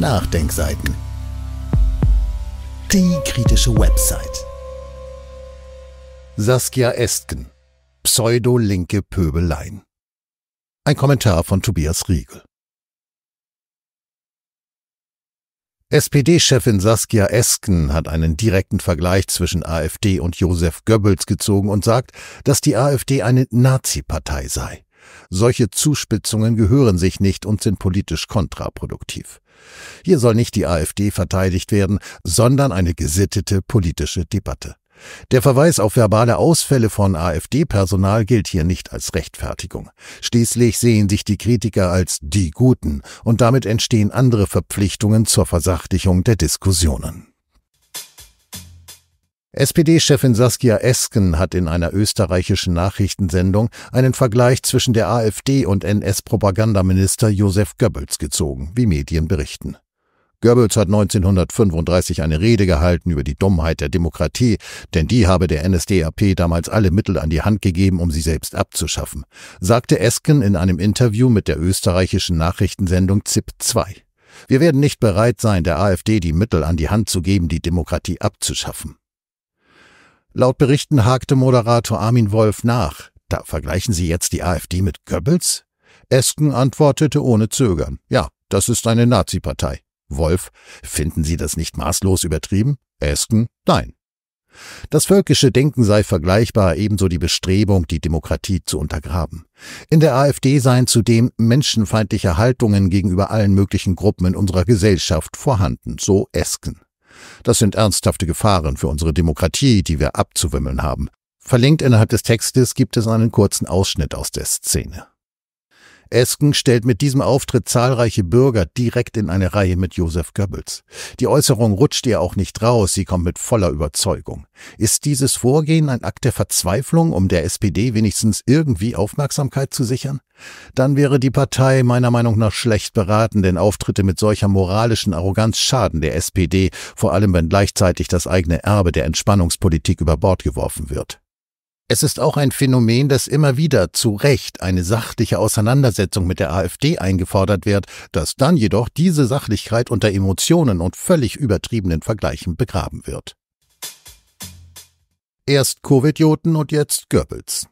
Nachdenkseiten. Die kritische Website. Saskia Estgen. Pseudo-linke Pöbeleien. Ein Kommentar von Tobias Riegel. SPD-Chefin Saskia Esken hat einen direkten Vergleich zwischen AfD und Josef Goebbels gezogen und sagt, dass die AfD eine Nazi-Partei sei. Solche Zuspitzungen gehören sich nicht und sind politisch kontraproduktiv. Hier soll nicht die AfD verteidigt werden, sondern eine gesittete politische Debatte. Der Verweis auf verbale Ausfälle von AfD-Personal gilt hier nicht als Rechtfertigung. Schließlich sehen sich die Kritiker als die Guten und damit entstehen andere Verpflichtungen zur Versachlichung der Diskussionen. SPD-Chefin Saskia Esken hat in einer österreichischen Nachrichtensendung einen Vergleich zwischen der AfD und NS-Propagandaminister Josef Goebbels gezogen, wie Medien berichten. Goebbels hat 1935 eine Rede gehalten über die Dummheit der Demokratie, denn die habe der NSDAP damals alle Mittel an die Hand gegeben, um sie selbst abzuschaffen, sagte Esken in einem Interview mit der österreichischen Nachrichtensendung ZIP 2. Wir werden nicht bereit sein, der AfD die Mittel an die Hand zu geben, die Demokratie abzuschaffen. Laut Berichten hakte Moderator Armin Wolf nach. Da vergleichen Sie jetzt die AfD mit Goebbels? Esken antwortete ohne Zögern. Ja, das ist eine Nazi-Partei. Wolf, finden Sie das nicht maßlos übertrieben? Esken, nein. Das völkische Denken sei vergleichbar, ebenso die Bestrebung, die Demokratie zu untergraben. In der AfD seien zudem menschenfeindliche Haltungen gegenüber allen möglichen Gruppen in unserer Gesellschaft vorhanden, so Esken. Das sind ernsthafte Gefahren für unsere Demokratie, die wir abzuwimmeln haben. Verlinkt innerhalb des Textes gibt es einen kurzen Ausschnitt aus der Szene. Esken stellt mit diesem Auftritt zahlreiche Bürger direkt in eine Reihe mit Josef Goebbels. Die Äußerung rutscht ihr auch nicht raus, sie kommt mit voller Überzeugung. Ist dieses Vorgehen ein Akt der Verzweiflung, um der SPD wenigstens irgendwie Aufmerksamkeit zu sichern? Dann wäre die Partei meiner Meinung nach schlecht beraten, denn Auftritte mit solcher moralischen Arroganz schaden der SPD, vor allem wenn gleichzeitig das eigene Erbe der Entspannungspolitik über Bord geworfen wird. Es ist auch ein Phänomen, dass immer wieder zu Recht eine sachliche Auseinandersetzung mit der AfD eingefordert wird, dass dann jedoch diese Sachlichkeit unter Emotionen und völlig übertriebenen Vergleichen begraben wird. Erst Covid-Joten und jetzt Goebbels.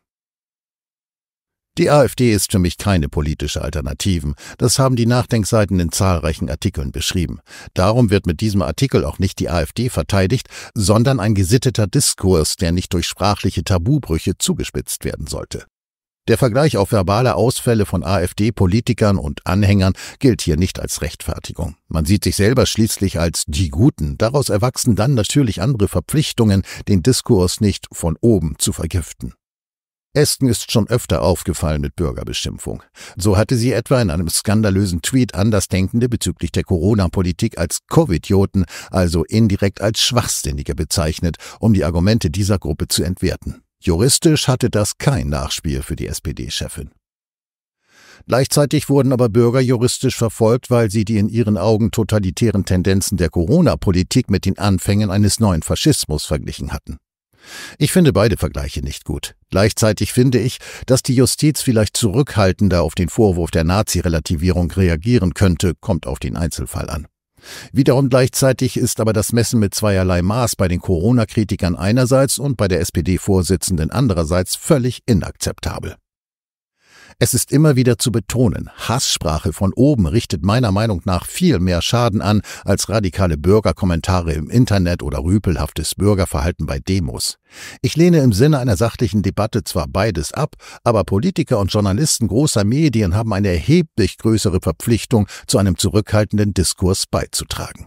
Die AfD ist für mich keine politische Alternative. Das haben die Nachdenkseiten in zahlreichen Artikeln beschrieben. Darum wird mit diesem Artikel auch nicht die AfD verteidigt, sondern ein gesitteter Diskurs, der nicht durch sprachliche Tabubrüche zugespitzt werden sollte. Der Vergleich auf verbale Ausfälle von AfD-Politikern und Anhängern gilt hier nicht als Rechtfertigung. Man sieht sich selber schließlich als die Guten. Daraus erwachsen dann natürlich andere Verpflichtungen, den Diskurs nicht von oben zu vergiften. Aston ist schon öfter aufgefallen mit Bürgerbeschimpfung. So hatte sie etwa in einem skandalösen Tweet Andersdenkende bezüglich der Corona-Politik als Covidioten, also indirekt als Schwachsinnige bezeichnet, um die Argumente dieser Gruppe zu entwerten. Juristisch hatte das kein Nachspiel für die SPD-Chefin. Gleichzeitig wurden aber Bürger juristisch verfolgt, weil sie die in ihren Augen totalitären Tendenzen der Corona-Politik mit den Anfängen eines neuen Faschismus verglichen hatten. Ich finde beide Vergleiche nicht gut. Gleichzeitig finde ich, dass die Justiz vielleicht zurückhaltender auf den Vorwurf der Nazi-Relativierung reagieren könnte, kommt auf den Einzelfall an. Wiederum gleichzeitig ist aber das Messen mit zweierlei Maß bei den Corona-Kritikern einerseits und bei der SPD-Vorsitzenden andererseits völlig inakzeptabel. Es ist immer wieder zu betonen, Hasssprache von oben richtet meiner Meinung nach viel mehr Schaden an als radikale Bürgerkommentare im Internet oder rüpelhaftes Bürgerverhalten bei Demos. Ich lehne im Sinne einer sachlichen Debatte zwar beides ab, aber Politiker und Journalisten großer Medien haben eine erheblich größere Verpflichtung, zu einem zurückhaltenden Diskurs beizutragen.